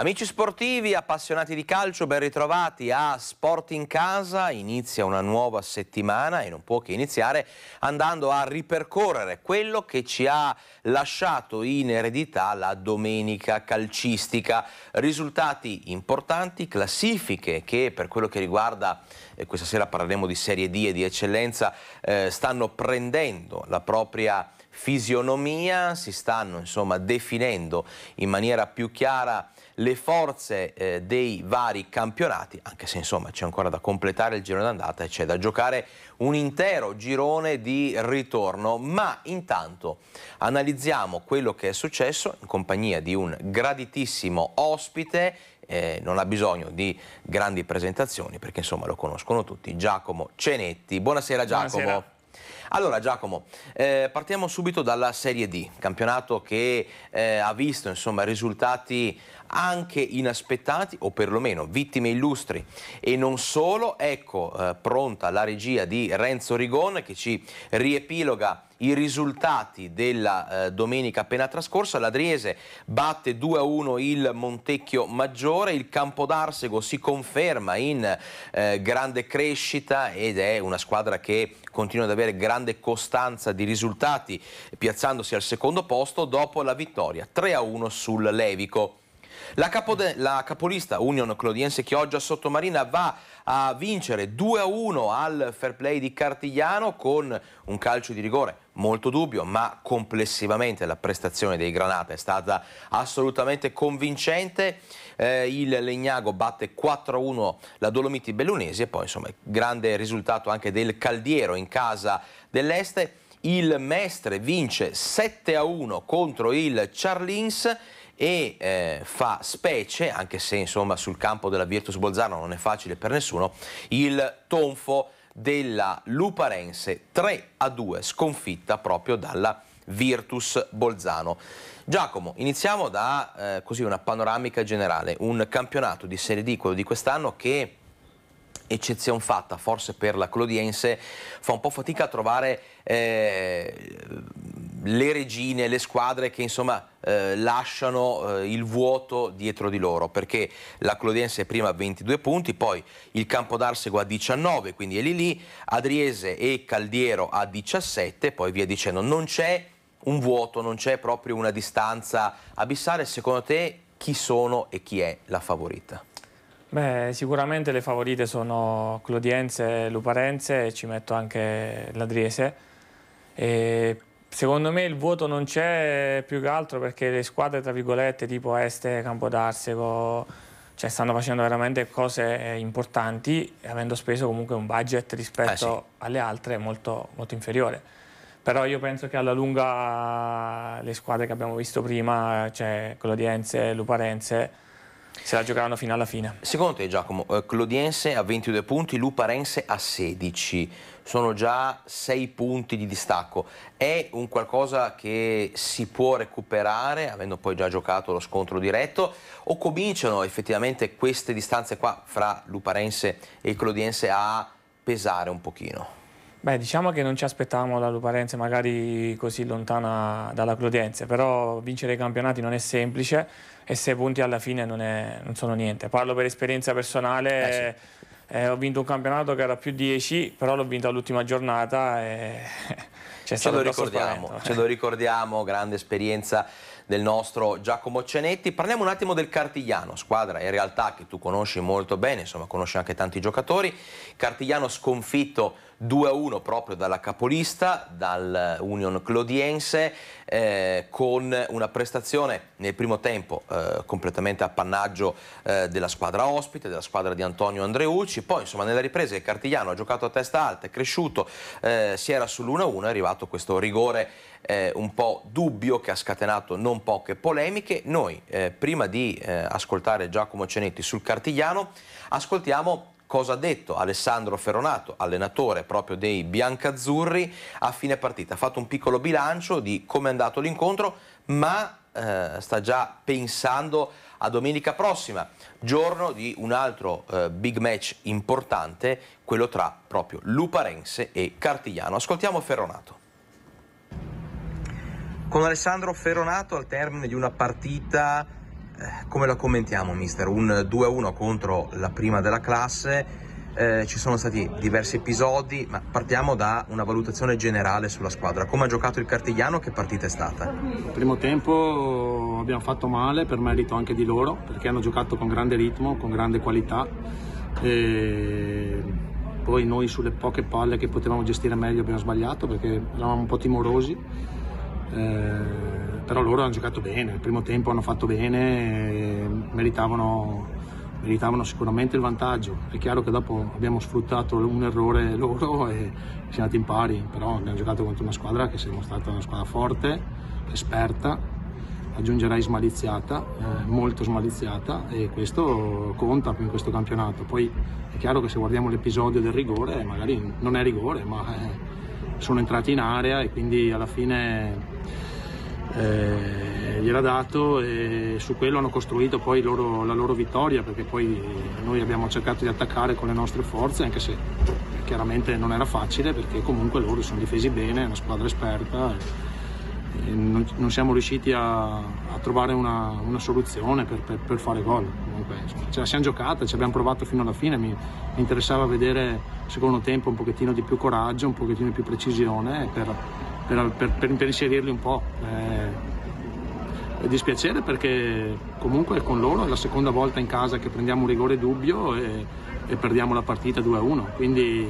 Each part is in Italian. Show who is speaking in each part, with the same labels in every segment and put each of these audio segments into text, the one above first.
Speaker 1: Amici sportivi, appassionati di calcio, ben ritrovati a Sport in Casa. Inizia una nuova settimana e non può che iniziare andando a ripercorrere quello che ci ha lasciato in eredità la domenica calcistica. Risultati importanti, classifiche che per quello che riguarda, eh, questa sera parleremo di Serie D e di eccellenza, eh, stanno prendendo la propria fisionomia, si stanno insomma definendo in maniera più chiara le forze eh, dei vari campionati, anche se insomma c'è ancora da completare il giro d'andata e c'è da giocare un intero girone di ritorno, ma intanto analizziamo quello che è successo in compagnia di un graditissimo ospite, eh, non ha bisogno di grandi presentazioni perché insomma lo conoscono tutti, Giacomo Cenetti. Buonasera Giacomo. Buonasera. Allora Giacomo, eh, partiamo subito dalla Serie D, campionato che eh, ha visto insomma, risultati anche inaspettati o perlomeno vittime illustri e non solo, ecco eh, pronta la regia di Renzo Rigon che ci riepiloga i risultati della eh, domenica appena trascorsa. L'Adriese batte 2-1 il Montecchio Maggiore, il Campodarsego si conferma in eh, grande crescita ed è una squadra che continua ad avere grande grande costanza di risultati, piazzandosi al secondo posto dopo la vittoria 3-1 sul Levico. La, la, capolista Union Clodiense Chioggia Sottomarina va a vincere 2-1 al fair play di Cartigliano con un calcio di rigore molto dubbio, ma complessivamente la prestazione dei Granata è stata assolutamente convincente. Eh, il Legnago batte 4-1 la Dolomiti Bellunesi e poi insomma grande risultato anche del Caldiero in casa dell'Este. Il Mestre vince 7-1 contro il Charlins e eh, fa specie, anche se insomma sul campo della Virtus Bolzano non è facile per nessuno, il tonfo della Luparense 3 a 2 sconfitta proprio dalla Virtus Bolzano. Giacomo, iniziamo da eh, così una panoramica generale, un campionato di Serie D, quello di quest'anno che eccezione fatta forse per la Clodiense fa un po' fatica a trovare eh, le regine, le squadre che insomma eh, lasciano eh, il vuoto dietro di loro perché la Clodiense è prima a 22 punti, poi il Campo d'Arsego a 19, quindi è lì lì, Adriese e Caldiero a 17, poi via dicendo non c'è un vuoto, non c'è proprio una distanza abissale, secondo te chi sono e chi è la favorita?
Speaker 2: Beh, sicuramente le favorite sono Clodiense, Luparense e ci metto anche l'Adriese. E Secondo me il vuoto non c'è più che altro perché le squadre, tra virgolette, tipo Este, Campodarsego, cioè stanno facendo veramente cose eh, importanti, avendo speso comunque un budget rispetto eh sì. alle altre molto, molto inferiore. Però io penso che alla lunga le squadre che abbiamo visto prima, cioè Clodiense, Luparenze,
Speaker 1: se la giocheranno fino alla fine. Secondo te Giacomo, eh, Clodiense a 22 punti, Luparense a 16, sono già 6 punti di distacco, è un qualcosa che si può recuperare avendo poi già giocato lo scontro diretto o cominciano effettivamente queste distanze qua fra Luparense e Clodiense a pesare un pochino?
Speaker 2: Beh, diciamo che non ci aspettavamo la Luparense magari così lontana dalla Clodiense, però vincere i campionati non è semplice e sei punti alla fine non, è, non sono niente. Parlo per esperienza personale. Eh sì. Eh, ho vinto un campionato che era più 10, però l'ho vinto all'ultima giornata e c'è stato ce lo ricordiamo, ce lo
Speaker 1: ricordiamo, grande esperienza del nostro Giacomo Cenetti. Parliamo un attimo del Cartigliano, squadra in realtà che tu conosci molto bene, insomma conosci anche tanti giocatori. Cartigliano sconfitto 2-1 proprio dalla capolista, dal Union Clodiense, eh, con una prestazione nel primo tempo eh, completamente appannaggio eh, della squadra ospite, della squadra di Antonio Andreucci, poi insomma nella ripresa il Cartigliano ha giocato a testa alta, è cresciuto, eh, si era sull'1-1, è arrivato questo rigore eh, un po' dubbio che ha scatenato non poche polemiche. Noi eh, prima di ascoltare Giacomo Cenetti sul Cartigliano ascoltiamo cosa ha detto Alessandro Ferronato, allenatore proprio dei biancazzurri, a fine partita. Ha fatto un piccolo bilancio di come è andato l'incontro, ma eh, sta già pensando a domenica prossima, giorno di un altro eh, big match importante, quello tra proprio Luparense e Cartigliano. Ascoltiamo Ferronato. Con Alessandro Ferronato al termine di una partita come la commentiamo mister? Un 2-1 contro la prima della classe, eh, ci sono stati diversi episodi, ma partiamo da una valutazione generale sulla squadra. Come ha giocato il Cartigliano? Che partita è stata?
Speaker 3: Il primo
Speaker 1: tempo abbiamo fatto male per merito anche di loro, perché hanno
Speaker 3: giocato con grande ritmo, con grande qualità. E poi noi sulle poche palle che potevamo gestire meglio abbiamo sbagliato perché eravamo un po' timorosi. Eh però loro hanno giocato bene, il primo tempo hanno fatto bene, eh, meritavano, meritavano, sicuramente il vantaggio. È chiaro che dopo abbiamo sfruttato un errore loro e siamo andati in pari, però abbiamo giocato contro una squadra che si è dimostrata una squadra forte, esperta, aggiungerei smaliziata, eh, molto smaliziata e questo conta in questo campionato. Poi è chiaro che se guardiamo l'episodio del rigore, magari non è rigore, ma eh, sono entrati in area e quindi alla fine eh, gliel'ha dato e su quello hanno costruito poi loro, la loro vittoria perché poi noi abbiamo cercato di attaccare con le nostre forze anche se chiaramente non era facile perché comunque loro sono difesi bene, è una squadra esperta. E, e non, non, siamo riusciti a, a trovare una, una soluzione per, per, per, fare gol. Comunque, ce la siamo giocata, ci abbiamo provato fino alla fine. Mi, mi, interessava vedere secondo tempo un pochettino di più coraggio, un pochettino di più precisione per, per, per, per inserirli un po'. Eh, è dispiacere perché comunque con loro è la seconda volta in casa che prendiamo un rigore dubbio e, e perdiamo la partita 2-1, quindi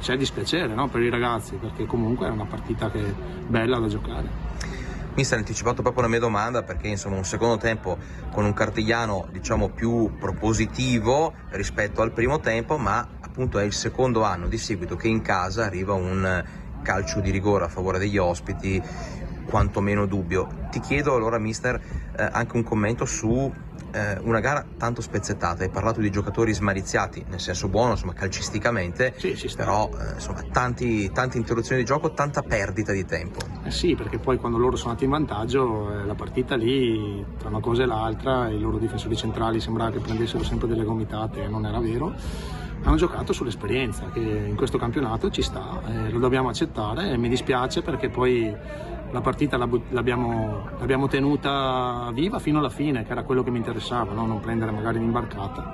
Speaker 1: c'è dispiacere no? per i ragazzi perché comunque è una partita che è bella da giocare. Mi ha anticipato proprio la mia domanda perché insomma un secondo tempo con un Cartigliano diciamo più propositivo rispetto al primo tempo ma appunto è il secondo anno di seguito che in casa arriva un calcio di rigore a favore degli ospiti quantomeno dubbio. Ti chiedo allora, mister, eh, anche un commento su eh, una gara tanto spezzettata. Hai parlato di giocatori smariziati, nel senso buono, insomma, calcisticamente, sì, ci però eh, insomma, tanti, tante interruzioni di gioco, tanta perdita di tempo. Eh sì, perché poi quando
Speaker 3: loro sono andati in vantaggio, eh, la partita lì, tra una cosa e l'altra, i loro difensori centrali sembrava che prendessero sempre delle gomitate, non era vero hanno giocato sull'esperienza che in questo campionato ci sta, eh, lo dobbiamo accettare e mi dispiace perché poi la partita l'abbiamo, tenuta viva fino alla fine, che era quello che mi interessava, no? non prendere magari l'imbarcata,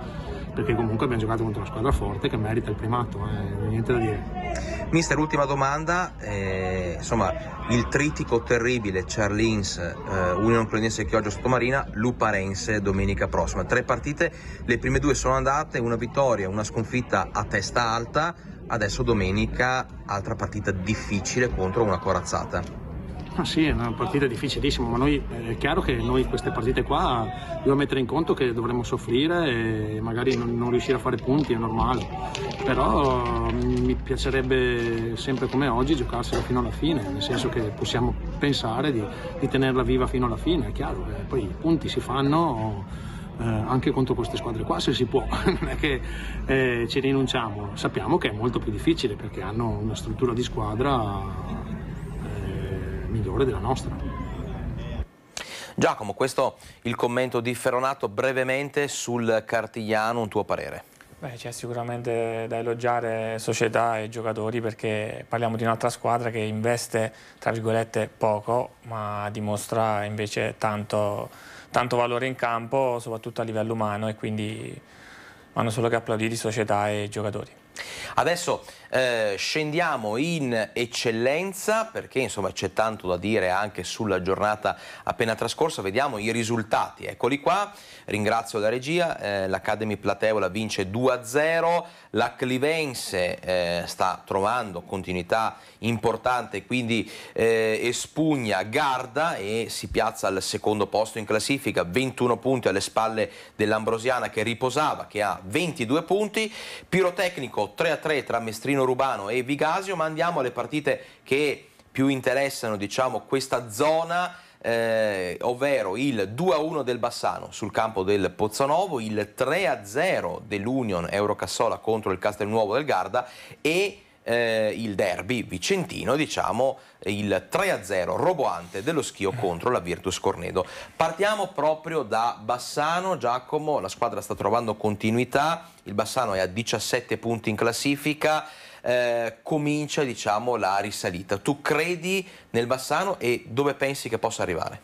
Speaker 3: perché comunque abbiamo giocato contro una squadra forte che merita il primato, eh, niente da
Speaker 1: dire. Mister, ultima domanda, eh, insomma il tritico terribile Charlins, eh, Union Clonese Chioggia Sottomarina, Luparense domenica prossima. Tre partite, le prime due sono andate, una vittoria, una sconfitta a testa alta, adesso domenica altra partita difficile contro una corazzata.
Speaker 3: Ah, sì, è una partita difficilissima, ma noi, eh, è chiaro che noi queste partite qua dobbiamo mettere in conto che dovremmo soffrire e magari non, non riuscire a fare punti, è normale. Però mm, mi piacerebbe sempre come oggi giocarsela fino alla fine, nel senso che possiamo pensare di, di tenerla viva fino alla fine, è chiaro. Eh, poi i punti si fanno. Eh, anche contro queste squadre qua se si può, non è che eh, ci rinunciamo, sappiamo che è molto più difficile perché hanno una struttura di squadra migliore della nostra.
Speaker 1: Giacomo, questo il commento di Ferronato brevemente sul Cartigliano, un tuo parere.
Speaker 2: Beh, c'è sicuramente da elogiare società e giocatori perché parliamo di un'altra squadra che investe tra virgolette poco ma dimostra invece tanto, tanto valore in campo soprattutto a livello umano e quindi vanno solo che applaudire
Speaker 1: società e giocatori. Adesso eh, scendiamo in eccellenza perché insomma c'è tanto da dire anche sulla giornata appena trascorsa, vediamo i risultati, eccoli qua, ringrazio la regia, eh, l'Academy Plateola vince 2-0, la Clivense eh, sta trovando continuità importante, quindi eh, espugna Garda e si piazza al secondo posto in classifica, 21 punti alle spalle dell'Ambrosiana che riposava, che ha 22 punti, Pirotecnico 3-3 tra Mestrino Valentino Rubano e Vigasio, ma andiamo alle partite che più interessano diciamo, questa zona eh, ovvero il 2-1 del Bassano sul campo del Pozzanovo, il 3-0 dell'Union Eurocassola contro il Castelnuovo del Garda e eh, il derby vicentino, diciamo il 3-0 roboante dello schio contro la Virtus Cornedo. Partiamo proprio da Bassano, Giacomo, la squadra sta trovando continuità, il Bassano è a 17 punti in classifica, eh, comincia diciamo, la risalita. Tu credi nel Bassano e dove pensi che possa arrivare?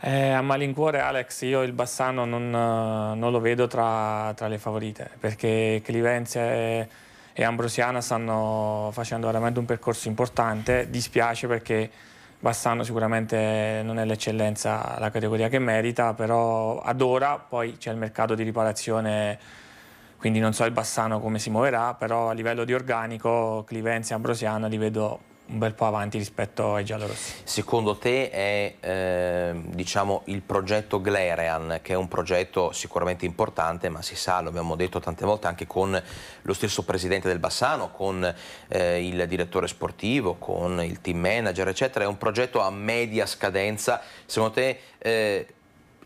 Speaker 2: Eh, a malincuore Alex, io il Bassano non, eh, non lo vedo tra, tra, le favorite perché Clivenze e, e, Ambrosiana stanno facendo veramente un percorso importante, dispiace perché Bassano sicuramente non è l'eccellenza, la categoria che merita, però ad ora poi c'è il mercato di riparazione quindi non so il Bassano come si muoverà, però a livello di organico Clivenzi e Ambrosiana li vedo un bel po' avanti rispetto ai giallorossi.
Speaker 1: Secondo te è eh, diciamo, il progetto Glerean, che è un progetto sicuramente importante, ma si sa, lo abbiamo detto tante volte anche con lo stesso presidente del Bassano, con eh, il direttore sportivo, con il team manager, eccetera, è un progetto a media scadenza. Secondo te eh,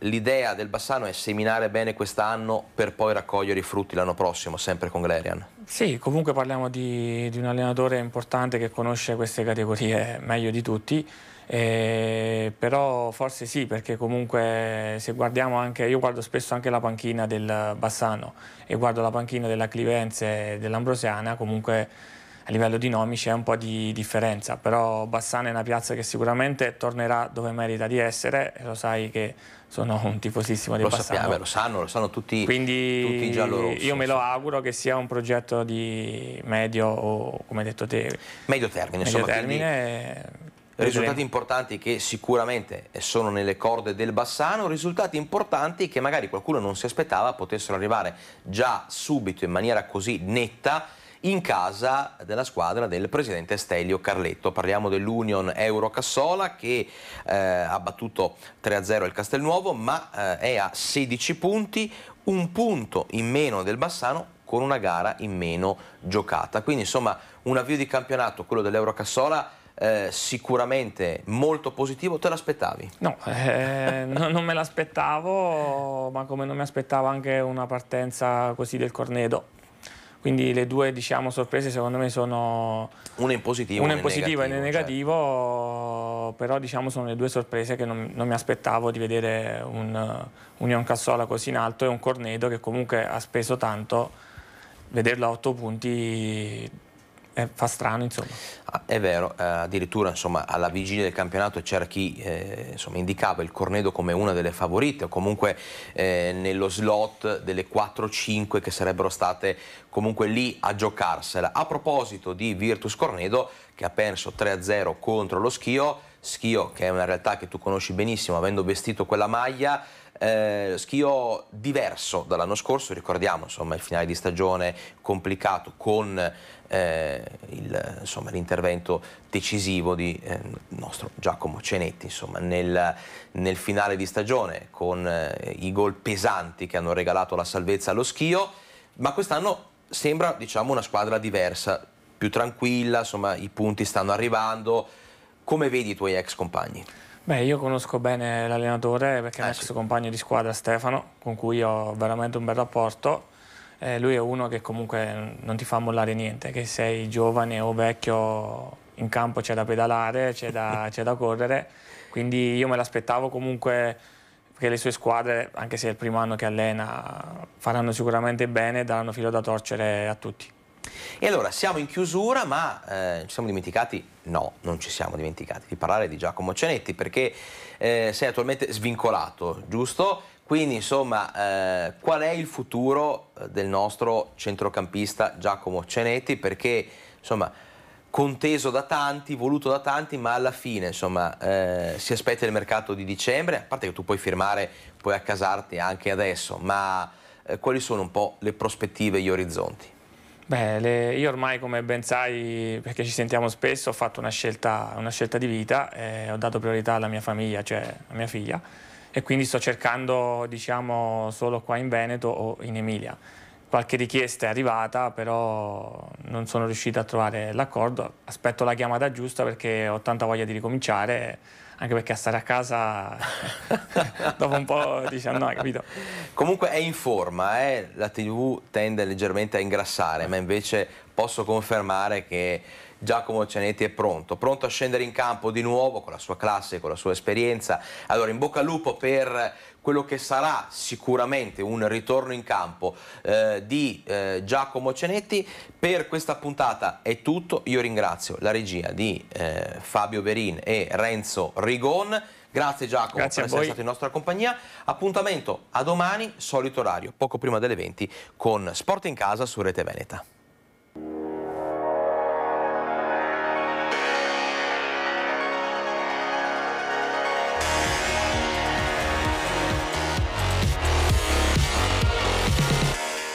Speaker 1: l'idea del Bassano è seminare bene quest'anno per poi raccogliere i frutti l'anno prossimo, sempre con Glerian.
Speaker 2: Sì, comunque parliamo di, di un allenatore importante che conosce queste categorie meglio di tutti. Eh, però forse sì, perché comunque se guardiamo anche, io guardo spesso anche la panchina del Bassano e guardo la panchina della Clivenze e dell'Ambrosiana, comunque a livello di nomi c'è un po' di differenza, però Bassano è una piazza che sicuramente tornerà dove merita di essere, lo sai che sono un tifosissimo di Bassano. Sappiamo, eh, lo sanno, lo sanno tutti,
Speaker 1: Quindi tutti i giallorossi. Quindi Io me lo
Speaker 2: auguro che sia un progetto di medio o, come hai detto te, medio termine.
Speaker 1: Medio insomma, termine risultati importanti che sicuramente sono nelle corde del Bassano, risultati importanti che magari qualcuno non si aspettava potessero arrivare già subito in maniera così netta in casa della squadra del presidente Stelio Carletto. Parliamo dell'Union Euro Cassola che eh, ha battuto 3-0 il Castelnuovo ma eh, è a 16 punti, un punto in meno del Bassano con una gara in meno giocata. Quindi insomma un avvio di campionato, quello dell'Euro Cassola, eh, sicuramente molto positivo, te l'aspettavi? No,
Speaker 2: eh, no, non me l'aspettavo, ma come non mi aspettavo anche una partenza così del Cornedo. Quindi le due diciamo, sorprese secondo me
Speaker 1: sono... Una in positivo, una in positivo e una in
Speaker 2: negativo, certo. però diciamo, sono le due sorprese che non, non mi aspettavo di vedere un Union Cassola così in alto e un Cornedo che comunque ha speso tanto, vederlo a 8 punti eh, fa strano insomma.
Speaker 1: Ah, è vero, eh, addirittura insomma, alla vigilia del campionato c'era chi eh, insomma, indicava il Cornedo come una delle favorite o comunque eh, nello slot delle 4-5 che sarebbero state comunque lì a giocarsela. A proposito di Virtus Cornedo che ha perso 3-0 contro lo Schio, Schio che è una realtà che tu conosci benissimo avendo vestito quella maglia, eh, Schio diverso dall'anno scorso, ricordiamo insomma, il finale di stagione complicato con eh, l'intervento decisivo di eh, nostro Giacomo Cenetti insomma, nel, nel, finale di stagione con eh, i gol pesanti che hanno regalato la salvezza allo Schio, ma quest'anno sembra diciamo, una squadra diversa, più tranquilla, insomma, i punti stanno arrivando. Come vedi i tuoi ex compagni?
Speaker 2: Beh, io conosco bene l'allenatore perché è eh, un sì. compagno di squadra Stefano, con cui ho veramente un bel rapporto. Eh, lui è uno che comunque non ti fa mollare niente, che sei giovane o vecchio, in campo c'è da pedalare, c'è da, da, correre. Quindi io me l'aspettavo comunque che le sue squadre, anche se è il primo anno che allena, faranno sicuramente bene e daranno filo da torcere a tutti.
Speaker 1: E allora siamo in chiusura, ma eh, ci siamo dimenticati no, non ci siamo dimenticati di parlare di Giacomo Cenetti perché eh, sei attualmente svincolato, giusto? Quindi insomma eh, qual è il futuro eh, del nostro centrocampista Giacomo Cenetti? perché insomma conteso da tanti, voluto da tanti, ma alla fine insomma eh, si aspetta il mercato di dicembre, a parte che tu puoi firmare, puoi accasarti anche adesso, ma eh, quali sono un po' le prospettive e gli orizzonti?
Speaker 2: Beh, le, io ormai come ben sai, perché ci sentiamo spesso, ho fatto una scelta, una scelta di vita e ho dato priorità alla mia famiglia, cioè a mia figlia e quindi sto cercando diciamo solo qua in Veneto o in Emilia qualche richiesta è arrivata, però non sono riuscito a trovare l'accordo. Aspetto la chiamata giusta perché ho tanta voglia di ricominciare, anche perché a stare
Speaker 1: a casa dopo un po' diciamo no, capito. Comunque è in forma, eh? la TV tende leggermente a ingrassare, ma invece posso confermare che Giacomo Cianetti è pronto, pronto a scendere in campo di nuovo con la sua classe, con la sua esperienza. Allora in bocca al lupo per quello che sarà sicuramente un ritorno in campo eh, di eh, Giacomo Cenetti. Per questa puntata è tutto, io ringrazio la regia di eh, Fabio Berin e Renzo Rigon. Grazie Giacomo Grazie per essere stato in nostra compagnia. Appuntamento a domani, solito orario, poco prima delle 20, con Sport in casa su Rete Veneta.